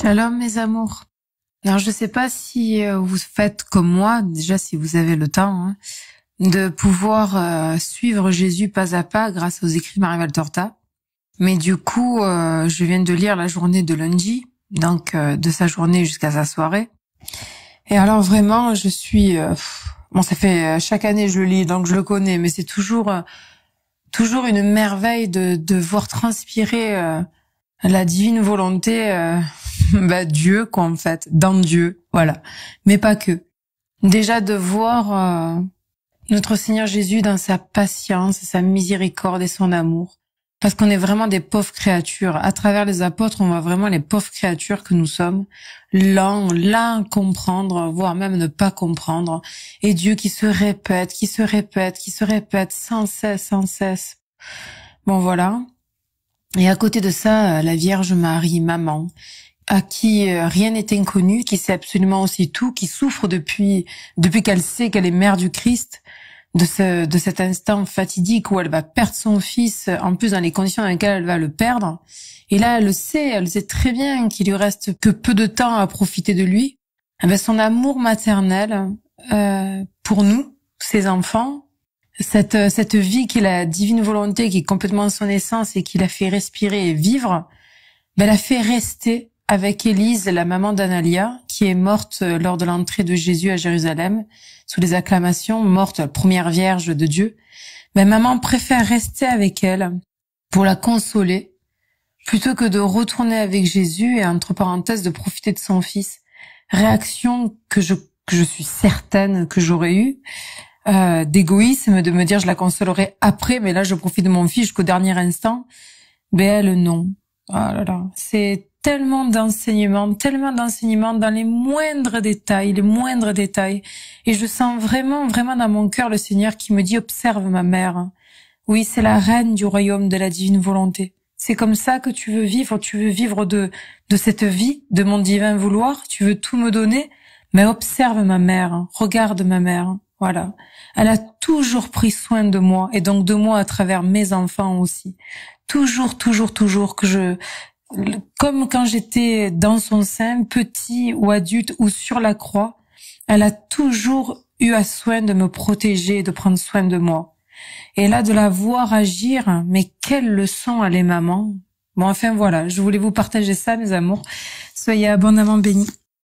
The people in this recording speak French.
Shalom mes amours. Alors je sais pas si euh, vous faites comme moi, déjà si vous avez le temps, hein, de pouvoir euh, suivre Jésus pas à pas grâce aux écrits Marie Valtorta, Mais du coup, euh, je viens de lire la journée de lundi, donc de sa journée jusqu'à sa soirée. Et alors vraiment, je suis bon, ça fait chaque année je le lis, donc je le connais, mais c'est toujours toujours une merveille de de voir transpirer la divine volonté bah, Dieu quoi en fait, dans Dieu, voilà. Mais pas que. Déjà de voir euh, notre Seigneur Jésus dans sa patience, sa miséricorde et son amour. Parce qu'on est vraiment des pauvres créatures. À travers les apôtres, on voit vraiment les pauvres créatures que nous sommes, lents, lents à comprendre, voire même ne pas comprendre. Et Dieu qui se répète, qui se répète, qui se répète sans cesse, sans cesse. Bon voilà. Et à côté de ça, la Vierge Marie, maman, à qui euh, rien n'est inconnu, qui sait absolument aussi tout, qui souffre depuis depuis qu'elle sait qu'elle est mère du Christ, de ce de cet instant fatidique où elle va perdre son fils, en plus dans les conditions dans lesquelles elle va le perdre. Et là, elle le sait, elle sait très bien qu'il lui reste que peu de temps à profiter de lui. Eh ben, son amour maternel euh, pour nous, ses enfants, cette cette vie est a divine volonté, qui est complètement son essence et qui la fait respirer et vivre, ben, la fait rester avec Élise, la maman d'Analia, qui est morte euh, lors de l'entrée de Jésus à Jérusalem, sous les acclamations, morte, première vierge de Dieu. Mais maman préfère rester avec elle pour la consoler, plutôt que de retourner avec Jésus et, entre parenthèses, de profiter de son fils. Réaction que je, suis certaine que j'aurais eue, euh, d'égoïsme, de me dire je la consolerai après, mais là je profite de mon fils jusqu'au dernier instant. Mais ben, elle, non. Ah c'est tellement d'enseignements, tellement d'enseignements dans les moindres détails, les moindres détails. Et je sens vraiment, vraiment dans mon cœur le Seigneur qui me dit, observe ma mère. Oui, c'est la reine du royaume de la divine volonté. C'est comme ça que tu veux vivre, tu veux vivre de, de cette vie, de mon divin vouloir, tu veux tout me donner, mais observe ma mère, regarde ma mère. Voilà. Elle a toujours pris soin de moi et donc de moi à travers mes enfants aussi. Toujours, toujours, toujours que je comme quand j'étais dans son sein, petit ou adulte ou sur la croix, elle a toujours eu à soin de me protéger de prendre soin de moi. Et là, de la voir agir, mais quelle leçon à les mamans Bon, enfin voilà, je voulais vous partager ça, mes amours. Soyez abondamment bénis.